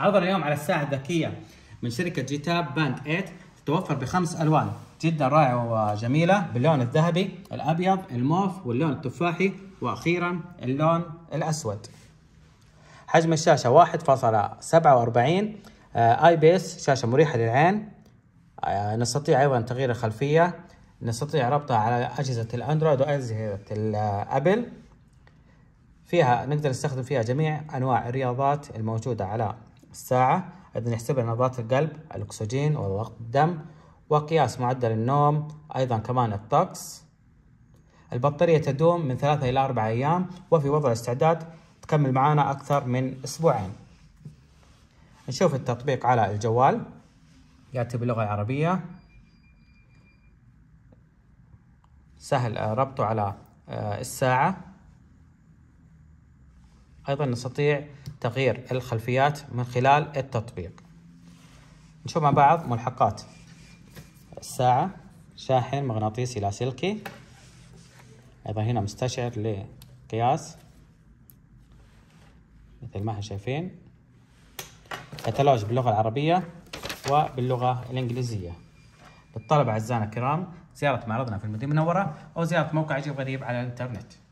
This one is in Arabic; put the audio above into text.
عرضنا اليوم على الساعة الذكية من شركة جيتاب باند 8 تتوفر بخمس ألوان جدا رائعة وجميلة باللون الذهبي الأبيض الموف واللون التفاحي وأخيرا اللون الأسود حجم الشاشة 1.47 آه، اي بيس شاشة مريحة للعين آه، نستطيع أيضا تغيير الخلفية نستطيع ربطها على أجهزة الأندرويد وأجهزة الأبل فيها نقدر نستخدم فيها جميع أنواع الرياضات الموجودة على الساعة أيضا يحسب نبضات القلب الأكسجين وضغط الدم وقياس معدل النوم أيضا كمان الطقس البطارية تدوم من ثلاثة إلى أربعة أيام وفي وضع استعداد تكمل معانا أكثر من أسبوعين نشوف التطبيق على الجوال يأتي باللغة العربية سهل آه، ربطه على آه، الساعة أيضا نستطيع تغيير الخلفيات من خلال التطبيق نشوف مع بعض ملحقات الساعة شاحن مغناطيسي لاسلكي أيضا هنا مستشعر لقياس مثل ما احنا شايفين كتالوج باللغة العربية وباللغة الإنجليزية للطلبة أعزائنا الكرام زيارة معرضنا في المدينة المنورة أو زيارة موقع عجيب غريب على الإنترنت